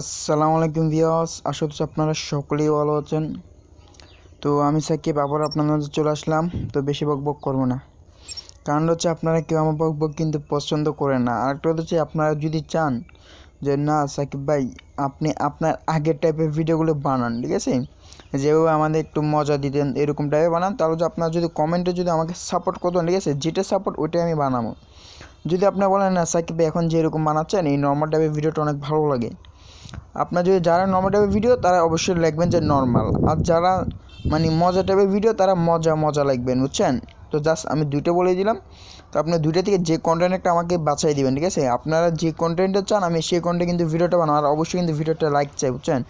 আসসালামু আলাইকুম ভিওস আশা করছি আপনারা সকলেই ভালো আছেন তো আমি সাকিব আবার আপনাদের চলে আসলাম তো বেশি বক বক করবো না কারণ হচ্ছে আপনারা কেউ আমার বক বক কিন্তু পছন্দ করেন না আরেকটা হচ্ছে আপনারা যদি চান যে না সাকিব ভাই আপনি আপনার আগের টাইপের ভিডিওগুলো বানান ঠিক আছে যেভাবে আমাদের একটু মজা দিতেন এরকম টাইপের বানান তাহলে যে আপনারা যদি কমেন্টে যদি আমাকে সাপোর্ট করতেন ঠিক আছে যেটা সাপোর্ট ওইটাই আমি বানাবো যদি আপনারা বলেন না সাকিব এখন যেরকম বানাচ্ছেন এই নর্মাল টাইপের ভিডিওটা অনেক ভালো লাগে আপনার যদি যারা নর্মাল টাইপের ভিডিও তারা অবশ্যই লিখবেন যে নর্মাল আর যারা মানে মজা টাইপের ভিডিও তারা মজা মজা লিখবেন বুঝছেন তো জাস্ট আমি দুটো বলে দিলাম তো আপনি দুইটা থেকে যে কন্টেন্ট একটা আমাকে বাছাই দেবেন ঠিক আছে আপনারা যে কন্টেন্টটা চান আমি সেই কন্টেন্ট কিন্তু ভিডিওটা বানাবো আর অবশ্যই কিন্তু ভিডিওটা লাইক চাই বুঝছেন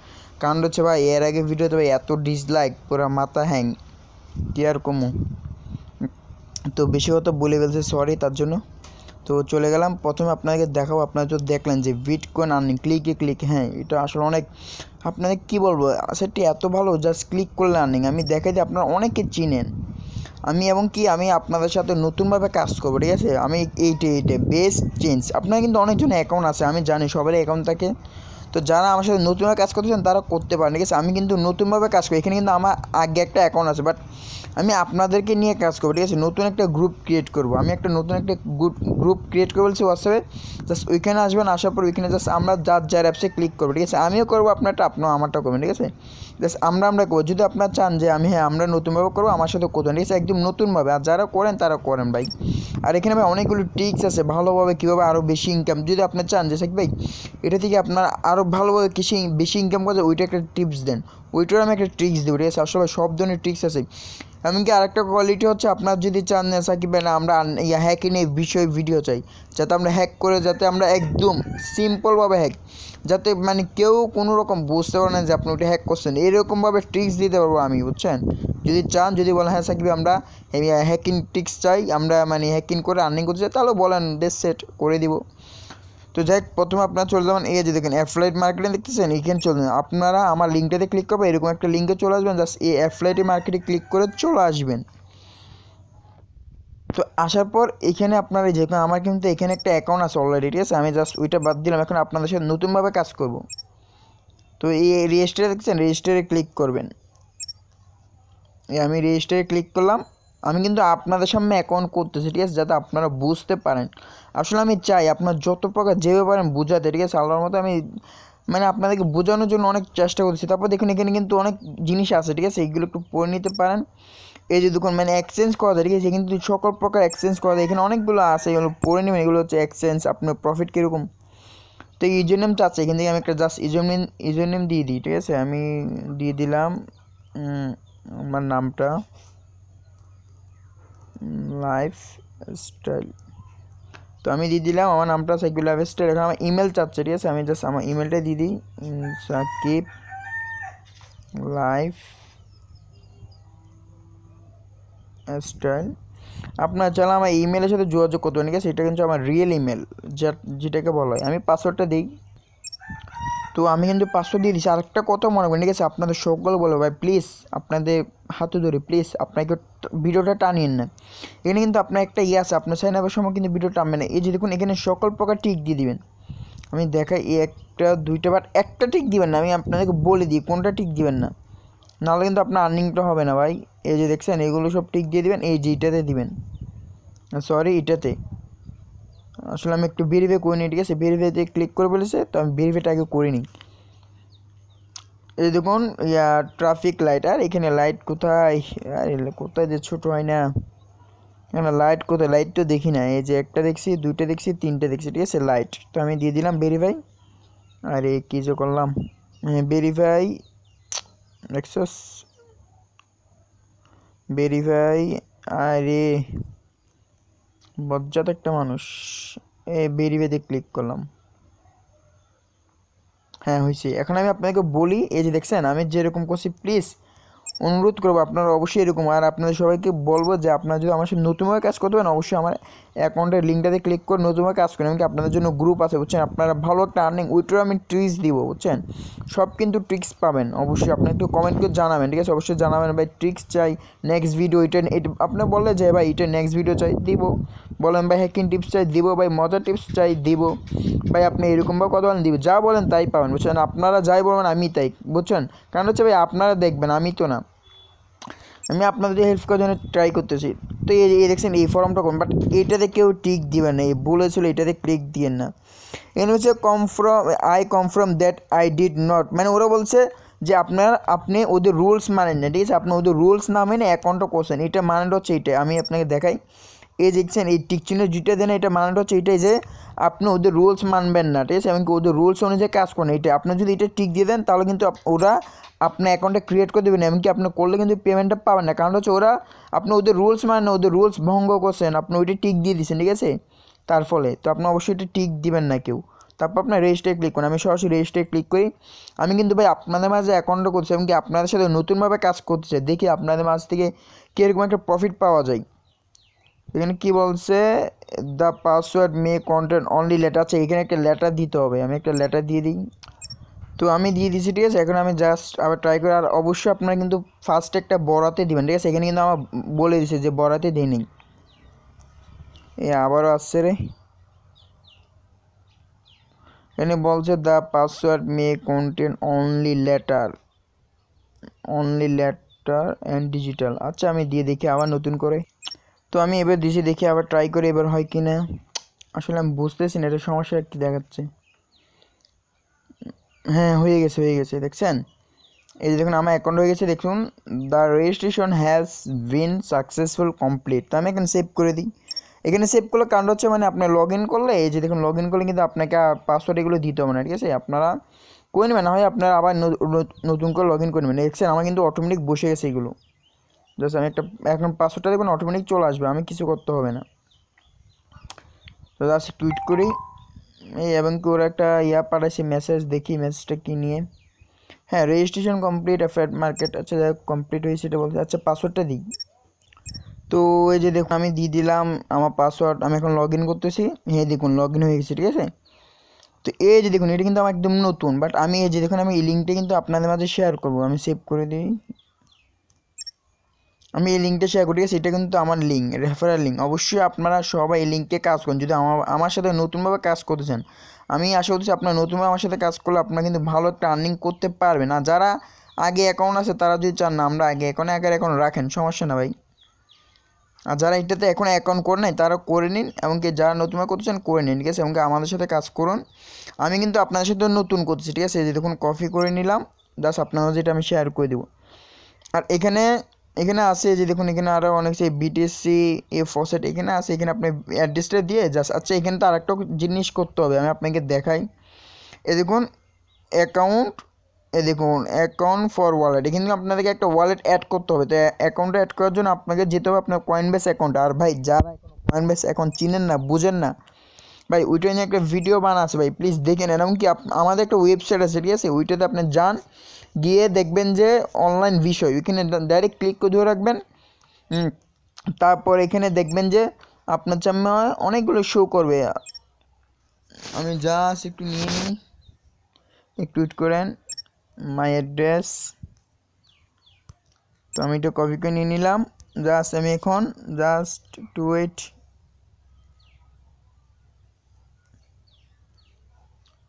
কারণ হচ্ছে ভাই এর আগে ভিডিওতে ভাই এত ডিসলাইক পুরো মাথা হ্যাং কি আর কমু তো বেশি কথা বলে ফেলছে সরি তার জন্য তো চলে গেলাম প্রথমে আপনাকে দেখাবো আপনারা যদি দেখলেন যে বিটকয়েন আর্নিং ক্লিকে ক্লিক হ্যাঁ এটা আসলে অনেক আপনাদের কি বলবো সেটি এত ভালো জাস্ট ক্লিক করলে আর্নিং আমি দেখাই যে আপনারা অনেকে চিনেন আমি এবং কি আমি আপনাদের সাথে নতুনভাবে কাজ করবো ঠিক আছে আমি এইটে এইটে বেস্ট চেঞ্জ আপনার কিন্তু অনেকজন অ্যাকাউন্ট আছে আমি জানি সবারই অ্যাকাউন্ট থাকে তো যারা আমার সাথে নতুনভাবে কাজ করতে চান তারা করতে পারেন ঠিক আছে আমি কিন্তু নতুনভাবে কাজ করি এখানে কিন্তু আমার আগে একটা অ্যাকাউন্ট আছে বাট আমি আপনাদেরকে নিয়ে কাজ করবো ঠিক আছে নতুন একটা গ্রুপ ক্রিয়েট করব আমি একটা নতুন একটা গ্রুপ গ্রুপ ক্রিয়েট করে বলছি হোয়াটসঅ্যাপে জাস্ট ওইখানে আসবেন আসার পর ওইখানে জাস্ট আমরা যার যার অ্যাপসে ক্লিক করবো ঠিক আছে আমিও করবো আপনারটা আপনার আমারটা করবেন ঠিক আছে জাস্ট আমরা আমরা করবো যদি আপনার চান যে আমি হ্যাঁ আমরা নতুনভাবে করবো আমার সাথে করবেন ঠিক আছে একদম নতুনভাবে আর যারা করেন তারা করেন ভাই আর এখানে ভাই অনেকগুলো ট্রিক্স আছে ভালোভাবে কীভাবে আরও বেশি ইনকাম যদি আপনি চান যে সাকিব ভাই এটা থেকে আপনার আরও ভালোভাবে কিছু বেশি ইনকাম করা যায় ওইটা একটা টিপস দেন ওইটার আমি একটা ট্রিক্স দেবো ঠিক আছে আসলে সব ধরনের ট্রিক্স আছে এমনকি আরেকটা কোয়ালিটি হচ্ছে আপনার যদি চান না সাকিবেন আমরা ইয়া হ্যাকিং এই বিষয়ে ভিডিও চাই যাতে আমরা হ্যাক করে যাতে আমরা একদম সিম্পলভাবে হ্যাক যাতে মানে কেউ কোনো রকম বুঝতে পারে না যে আপনি ওটা হ্যাক করছেন এরকমভাবে ট্রিক্স দিতে পারবো আমি বুঝছেন যদি চান যদি বলেন হ্যাঁ সাকিব আমরা হ্যাকিং ট্রিক্স চাই আমরা মানে হ্যাকিং করে আর্নিং করতে চাই তাহলে বলেন ডেট সেট করে দিব তো যাই প্রথমে আপনারা চলে যাবেন এই যে দেখেন অ্যাফলাইট মার্কেটিং দেখতেছেন এখানে চলে যাবেন আপনারা আমার লিঙ্কটাতে ক্লিক করবেন এরকম একটা লিঙ্কে চলে আসবেন জাস্ট এই অ্যাফলাইটে মার্কেটে ক্লিক করে চলে আসবেন তো আসার পর এখানে আপনারা যে আমার কিন্তু এখানে একটা অ্যাকাউন্ট আছে অলরেডি ঠিক আছে আমি জাস্ট ওইটা বাদ দিলাম এখন আপনাদের সাথে নতুনভাবে কাজ করব তো এই রেজিস্টারে দেখছেন রেজিস্টারে ক্লিক করবেন এই আমি রেজিস্টারে ক্লিক করলাম আমি কিন্তু আপনাদের সামনে অ্যাকাউন্ট করতেছি ঠিক আছে যাতে আপনারা বুঝতে পারেন আসলে আমি চাই আপনার যত প্রকার যেভাবে পারেন বোঝাতে ঠিক আছে আল্লাহর মতো আমি মানে আপনাদেরকে বোঝানোর জন্য অনেক চেষ্টা করছি তারপর দেখুন এখানে কিন্তু অনেক জিনিস আছে ঠিক আছে এইগুলো একটু পড়ে নিতে পারেন এই যে দেখুন মানে এক্সচেঞ্জ করা যায় ঠিক আছে কিন্তু সকল প্রকার এক্সচেঞ্জ করা যায় এখানে অনেকগুলো আছে এগুলো পড়ে নেবেন এগুলো হচ্ছে এক্সচেঞ্জ আপনার প্রফিট কীরকম তো এই নেম চাচ্ছে এখান থেকে আমি একটা জাস্ট ইউজার নেম নেম দিয়ে দিই ঠিক আছে আমি দিয়ে দিলাম আমার নামটা লাইফ স্টাইল তো আমি দিয়ে দিলাম আমার নামটা সাইকুল আবেস্টার এখন আমার ইমেল চাচ্ছে ঠিক আছে আমি জাস্ট আমার ইমেলটা দিয়ে দিই সাকিব লাইফ স্টাইল আপনার চলো আমার ইমেলের সাথে যোগাযোগ করতে পারেন ঠিক আছে এটা কিন্তু আমার রিয়েল ইমেল যা যেটাকে বলা হয় আমি পাসওয়ার্ডটা দিই তো আমি কিন্তু পাঁচশো দিয়ে দিচ্ছি আরেকটা কথা মনে করি ঠিক আছে আপনাদের সকল বলো ভাই প্লিজ আপনাদের হাতে ধরে প্লিজ আপনাকে ভিডিওটা টানিয়েন না এখানে কিন্তু আপনার একটা ইয়ে আছে আপনার সাইন আপের সময় কিন্তু ভিডিও টানবে না এই যে দেখুন এখানে সকল প্রকার টিক দিয়ে দিবেন আমি দেখাই এই একটা দুইটা বাট একটা টিক দিবেন না আমি আপনাদেরকে বলে দিই কোনটা টিক দিবেন না নাহলে কিন্তু আপনার আর্নিংটা হবে না ভাই এই যে দেখছেন এগুলো সব টিক দিয়ে দিবেন এই যে এটাতে দিবেন সরি এটাতে আসলে আমি একটু বিরভে করে নিই ঠিক আছে দিয়ে ক্লিক করে বলেছে তো আমি বেরিভেটা আগে করে নিই এই দেখুন ইয়া ট্রাফিক লাইট আর এখানে লাইট কোথায় আর কোথায় যে ছোট হয় না এখানে লাইট কোথায় লাইট তো দেখি না এই যে একটা দেখছি দুইটা দেখছি তিনটা দেখছি ঠিক আছে লাইট তো আমি দিয়ে দিলাম ভেরিফাই আরে কী যে করলাম হ্যাঁ, ভেরিফাই দেখছস ভেরিফাই আরে বজ্জাত একটা মানুষ এ বেঁধে ক্লিক করলাম হ্যাঁ হয়েছে এখন আমি আপনাকে বলি এই যে দেখছেন আমি যেরকম করছি প্লিজ অনুরোধ করবো আপনারা অবশ্যই এরকম আর আপনাদের সবাইকে বলবো যে আপনারা যদি আমার সাথে নতুনভাবে কাজ করতে পারেন অবশ্যই আমার অ্যাকাউন্টের লিঙ্কটাতে ক্লিক করে নতুনভাবে কাজ করেন এমনকি আপনাদের জন্য গ্রুপ আছে বুঝছেন আপনারা ভালো একটা আর্নিং উইথড্র আমি ট্রিক্স দিব বুঝছেন সব কিন্তু ট্রিক্স পাবেন অবশ্যই আপনি একটু কমেন্ট করে জানাবেন ঠিক আছে অবশ্যই জানাবেন ভাই ট্রিক্স চাই নেক্সট ভিডিও এটা আপনি বললে যে ভাই এটা নেক্সট ভিডিও চাই দিব বলেন ভাই হ্যাকিং টিপস চাই দিব ভাই মজার টিপস চাই দিব ভাই আপনি এরকমভাবে কথা বলেন দিব যা বলেন তাই পাবেন বুঝছেন আপনারা যাই বলবেন আমি তাই বুঝছেন কারণ হচ্ছে ভাই আপনারা দেখবেন আমি তো না আমি আপনাদের হেল্প করার জন্য ট্রাই করতেছি তো এই দেখছেন এই ফর্মটা কোন বাট এটাতে কেউ টিক দিবেন না এই বলেছিল এটাতে ক্লিক দিয়েন না এখানে হচ্ছে confirm I come that I did not মানে ওরা বলছে যে আপনার আপনি ওদের রুলস মানেন না ঠিক আছে আপনি ওদের রুলস না মেনে অ্যাকাউন্টটা করছেন এটা মানাটা হচ্ছে এটা আমি আপনাকে দেখাই এই দেখছেন এই চিহ্ন যেটা দেন এটা মানাটা হচ্ছে এটাই যে আপনি ওদের রুলস মানবেন না ঠিক আছে এমনকি ওদের রুলস অনুযায়ী কাজ করেন এটা আপনি যদি এটা টিক দিয়ে দেন তাহলে কিন্তু ওরা আপনার অ্যাকাউন্টটা ক্রিয়েট করে দেবেন এমনকি আপনি করলে কিন্তু পেমেন্টটা পাবেন না কারণ হচ্ছে ওরা আপনি ওদের রুলস মানে না ওদের রুলস ভঙ্গ করছেন আপনি ওইটা টিক দিয়ে দিচ্ছেন ঠিক আছে তার ফলে তো আপনি অবশ্যই এটা টিক দিবেন না কেউ তারপর আপনার রেজিস্টারে ক্লিক করুন আমি সরাসরি রেজিস্টারে ক্লিক করি আমি কিন্তু ভাই আপনাদের মাঝে অ্যাকাউন্টটা করছি এমনকি আপনাদের সাথে নতুনভাবে কাজ করতে চাই দেখি আপনাদের মাঝ থেকে কীরকম একটা প্রফিট পাওয়া যায় এখানে কি বলছে the password may content only letter আছে এখানে একটা লেটার দিতে হবে আমি একটা লেটার দিয়ে দিই তো আমি দিয়ে দিয়েছি ঠিক আছে এখন আমি জাস্ট আবার ট্রাই করি আর অবশ্যই আপনারা কিন্তু ফার্স্ট একটা বড়াতে দিবেন ঠিক আছে এখানে কিন্তু আমার বলে দিছে যে বড়াতে দিই নি এ আবারও আসছে রে এখানে বলছে the password may content only letter only letter and digital আচ্ছা আমি দিয়ে দেখি আবার নতুন করে তো আমি এবার দিছি দেখি আবার ট্রাই করি এবার হয় কি না আসলে আমি বুঝতেছি না এটা সমস্যা একটি দেখাচ্ছে হ্যাঁ হয়ে গেছে হয়ে গেছে দেখছেন এই যে দেখুন আমার অ্যাকাউন্ট হয়ে গেছে দেখুন the registration has been successful complete তো আমি এখানে সেভ করে দিই এখানে সেভ করলে কারণ হচ্ছে মানে আপনি লগ ইন করলে এই যে দেখুন লগ ইন করলে কিন্তু আপনাকে পাসওয়ার্ড এগুলো দিতে হবে না ঠিক আছে আপনারা করে নেবেন না হয় আপনারা আবার নতুন করে লগ ইন করে নেবেন দেখছেন আমার কিন্তু অটোমেটিক বসে গেছে এগুলো জাস্ট আমি একটা এখন পাসওয়ার্ডটা দেখুন অটোমেটিক চলে আসবে আমি কিছু করতে হবে না তো জাস্ট টুইট করি এই এবং কি ওরা একটা ইয়া পাঠাইছে মেসেজ দেখি মেসেজটা কী নিয়ে হ্যাঁ রেজিস্ট্রেশন কমপ্লিট অ্যাফেড মার্কেট আচ্ছা যাই কমপ্লিট হয়েছে এটা বলছে আচ্ছা পাসওয়ার্ডটা দিই তো এই যে দেখুন আমি দিয়ে দিলাম আমার পাসওয়ার্ড আমি এখন লগ ইন করতেছি হ্যাঁ দেখুন লগ ইন হয়ে গেছে ঠিক আছে তো এই যে দেখুন এটা কিন্তু আমার একদম নতুন বাট আমি এই যে দেখুন আমি এই লিঙ্কটা কিন্তু আপনাদের মাঝে শেয়ার করবো আমি সেভ করে দিই আমি এই লিঙ্কটা শেয়ার করি সেটা কিন্তু আমার লিঙ্ক রেফারেল লিঙ্ক অবশ্যই আপনারা সবাই এই লিঙ্কে কাজ করেন যদি আমার আমার সাথে নতুনভাবে কাজ করতে চান আমি আশা করছি আপনারা নতুনভাবে আমার সাথে কাজ করলে আপনারা কিন্তু ভালো একটা আর্নিং করতে পারবেন আর যারা আগে অ্যাকাউন্ট আছে তারা যদি চান না আমরা আগে অ্যাকাউন্টে আগের অ্যাকাউন্ট রাখেন সমস্যা না ভাই আর যারা এটাতে এখন অ্যাকাউন্ট করে নেয় তারা করে নিন এবং কি যারা নতুন করতে চান করে নিন ঠিক আছে এবং আমাদের সাথে কাজ করুন আমি কিন্তু আপনাদের সাথে নতুন করতেছি ঠিক আছে দেখুন কপি করে নিলাম জাস্ট আপনাদের যেটা আমি শেয়ার করে দেবো আর এখানে এখানে আসে যে দেখুন এখানে আরও অনেক সেই বিটিএসসি এ ফসেট এখানে আসে এখানে আপনি অ্যাড্রেসটা দিয়ে জাস্ট আচ্ছা এখানে তো আরেকটা জিনিস করতে হবে আমি আপনাকে দেখাই এ দেখুন অ্যাকাউন্ট এ দেখুন অ্যাকাউন্ট ফর ওয়ালেট এখানে আপনাদেরকে একটা ওয়ালেট অ্যাড করতে হবে তো অ্যাকাউন্টটা অ্যাড করার জন্য আপনাকে যেতে হবে আপনার কয়েন বেস অ্যাকাউন্ট আর ভাই যারা কয়েন বেস অ্যাকাউন্ট চিনেন না বুঝেন না ভাই ওইটা নিয়ে একটা ভিডিও বানা আছে ভাই প্লিজ দেখে নেন এমনকি আমাদের একটা ওয়েবসাইট আছে ঠিক আছে ওইটাতে আপনি যান গিয়ে দেখবেন যে অনলাইন বিষয় ওইখানে ডাইরেক্ট ক্লিক করে ধরে রাখবেন তারপর এখানে দেখবেন যে আপনার চামে অনেকগুলো শো করবে আমি যা আছে একটু নিয়ে নিই একটু ইট করেন মাই অ্যাড্রেস তো আমি একটু কপি করে নিয়ে নিলাম জাস্ট আমি এখন জাস্ট টু এইট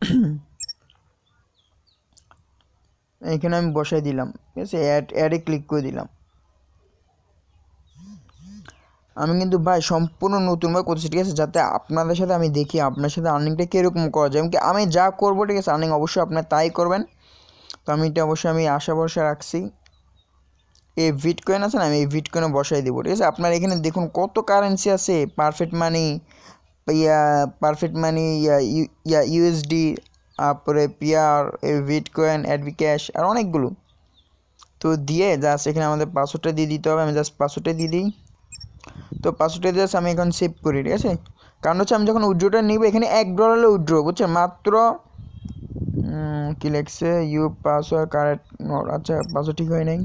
এখানে আমি বসাই দিলাম ঠিক আছে অ্যাড অ্যাডে ক্লিক করে দিলাম আমি কিন্তু ভাই সম্পূর্ণ নতুনভাবে করছি ঠিক আছে যাতে আপনাদের সাথে আমি দেখি আপনার সাথে আর্নিংটা কীরকম করা যায় আমি যা করবো ঠিক আছে আর্নিং অবশ্যই আপনার তাই করবেন তো আমি এটা অবশ্যই আমি আশা ভরসা রাখছি এই কয়েন আছে না আমি এই ভিট বিটকয়েনে বসাই দেবো ঠিক আছে আপনার এখানে দেখুন কত কারেন্সি আছে perfect money yeah perfect money yeah yeah USD তারপরে পিয়ার বিটকয়েন অ্যাডবি ক্যাশ আর অনেকগুলো তো দিয়ে জাস্ট এখানে আমাদের পাসওয়ার্ডটা দিয়ে দিতে হবে আমি জাস্ট পাসওয়ার্ডটা দিয়ে দিই তো পাসওয়ার্ডটা জাস্ট আমি এখন সেভ করি ঠিক আছে কারণ হচ্ছে আমি যখন উইড্রোটা নিব এখানে এক ডলারে উইড্রো বুঝছেন মাত্র কি লেখছে ইউ পাসওয়ার্ড কারেক্ট আচ্ছা পাসওয়ার্ড ঠিক হয় নাই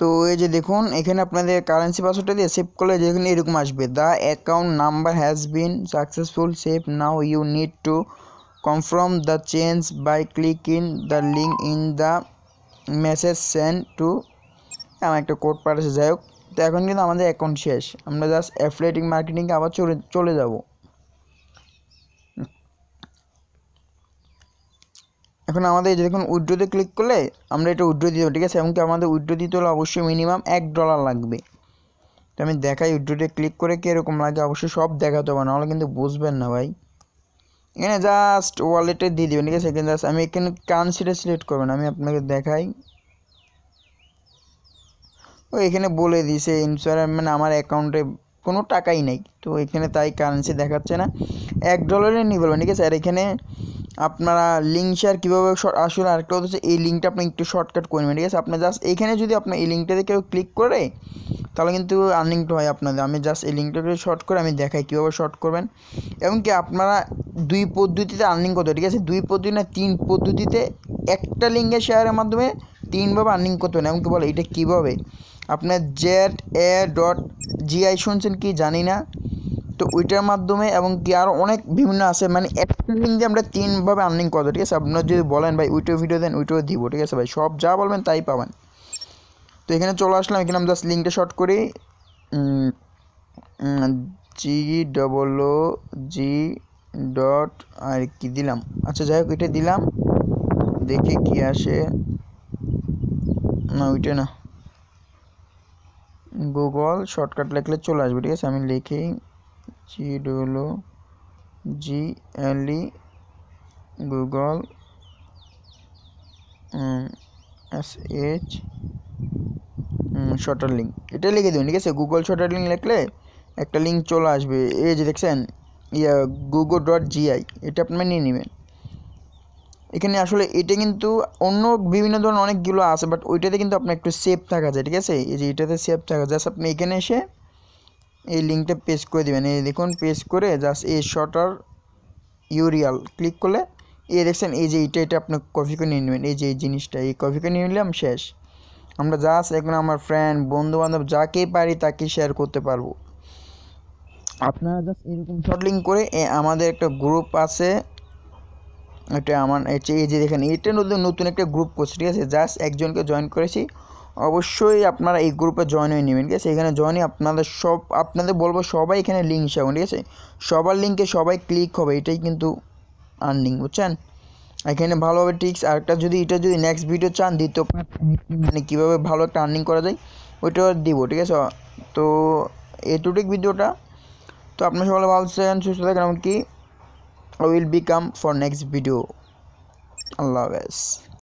তো এই যে দেখুন এখানে আপনাদের কারেন্সি পাসওয়ার্ডটা দিয়ে সেভ করলে যেখানে এরকম আসবে the account number has been successful save now you need to confirm the change by click in the link in the message send to আমার একটা কোড পাঠাচ্ছে যাই হোক তো এখন কিন্তু আমাদের অ্যাকাউন্ট শেষ আমরা জাস্ট অ্যাফিলেটিং মার্কেটিংয়ে আবার চলে চলে যাবো এখন আমাদের দেখুন উইড্রোতে ক্লিক করলে আমরা এটা উইড্রো দিতে ঠিক আছে এমনকি আমাদের উইড্রো দিতে হলে অবশ্যই মিনিমাম এক ডলার লাগবে তো আমি দেখাই উইড্রোতে ক্লিক করে কীরকম লাগে অবশ্যই সব দেখাতে হবে নাহলে কিন্তু বুঝবেন না ভাই এখানে জাস্ট ওয়ালেটে দিয়ে দেবেন ঠিক আছে এখানে জাস্ট আমি এখানে কারেন্সিটা সিলেক্ট করবেন আমি আপনাকে দেখাই ও এখানে বলে দিছে ইন্স্যুরেন্স মানে আমার অ্যাকাউন্টে কোনো টাকাই নেই তো এখানে তাই কারেন্সি দেখাচ্ছে না এক ডলারে নিয়ে বলবেন ঠিক আছে আর এখানে আপনারা লিঙ্ক শেয়ার কীভাবে আসলে আরেকটা হচ্ছে এই লিঙ্কটা আপনি একটু শর্টকাট করে নেবেন ঠিক আছে আপনার জাস্ট এখানে যদি আপনার এই লিঙ্কটাতে কেউ ক্লিক করে তাহলে কিন্তু আর্নিংটা হয় আপনাদের আমি জাস্ট এই লিঙ্কটাকে শর্ট করে আমি দেখাই কীভাবে শর্ট করবেন এবং কি আপনারা দুই পদ্ধতিতে আর্নিং করতে ঠিক আছে দুই পদ্ধতি না তিন পদ্ধতিতে একটা লিঙ্কে শেয়ারের মাধ্যমে তিনভাবে আর্নিং করতে হবে কি বলে এটা কীভাবে আপনার জেড এ ডট জিআই শুনছেন কি জানি না তো ওইটার মাধ্যমে এবং কি আরও অনেক বিভিন্ন আছে মানে একটা লিঙ্ক দিয়ে আমরা তিনভাবে আর্নিং করতো ঠিক আছে আপনার যদি বলেন ভাই ওইটো ভিডিও দেন ওইটাও দিব ঠিক আছে ভাই সব যা বলবেন তাই পাবেন তো এখানে চলে আসলাম এখানে আমি জাস্ট লিঙ্কটা শর্ট করি G double O G dot আর কি দিলাম আচ্ছা যাই হোক এটা দিলাম দেখি কি আসে না ওইটা না গুগল শর্টকাট লিখলে চলে আসবে ঠিক আছে আমি লিখেই ಜಿಡಿಯೋಲೊಜಿಯಲ್ಲಿ ಗೂಗಲ್ এসএইচ শর্টার লিঙ্ক এটা লিখে দেবেন ঠিক আছে গুগল শর্টার লিঙ্ক লিখলে একটা লিঙ্ক চলে আসবে এই যে দেখছেন ইয়া গুগল ডট জিআই এটা আপনার নিয়ে নেবেন এখানে আসলে এটা কিন্তু অন্য বিভিন্ন ধরনের অনেকগুলো আছে বাট ওইটাতে কিন্তু আপনার একটু সেফ থাকা যায় ঠিক আছে এই যে এটাতে সেফ থাকা যায় আপনি এখানে এসে এই লিঙ্কটা পেস্ট করে দেবেন এই দেখুন পেস্ট করে জাস্ট এই শটার ইউরিয়াল ক্লিক করলে এই দেখছেন এই যে এটা এটা আপনি কপি করে নিয়ে নেবেন এই যে এই জিনিসটা এই কপি করে নিয়ে নিলাম শেষ আমরা জাস্ট এখন আমার ফ্রেন্ড বন্ধুবান্ধব যাকে পারি তাকে শেয়ার করতে পারবো আপনারা জাস্ট এরকম শর্ট লিঙ্ক করে আমাদের একটা গ্রুপ আছে এটা আমার এই যে দেখেন এটা নতুন নতুন একটা গ্রুপ করছে ঠিক আছে জাস্ট একজনকে জয়েন করেছি অবশ্যই আপনারা এই গ্রুপে জয়েন হয়ে নেবেন ঠিক আছে এখানে জয়েনই আপনাদের সব আপনাদের বলবো সবাই এখানে লিঙ্ক শেয়ার ঠিক আছে সবার লিঙ্কে সবাই ক্লিক হবে এটাই কিন্তু আর্নিং বুঝছেন এখানে ভালোভাবে টিক্স আর একটা যদি এটা যদি নেক্সট ভিডিও চান দ্বিতীয় মানে কীভাবে ভালো একটা আর্নিং করা যায় ওইটা দিব ঠিক আছে তো এতটুক ভিডিওটা তো আপনার সকলে ভাবছেন সুস্থ থাকেন এমনকি I will become for next video আল্লাহ হাফেজ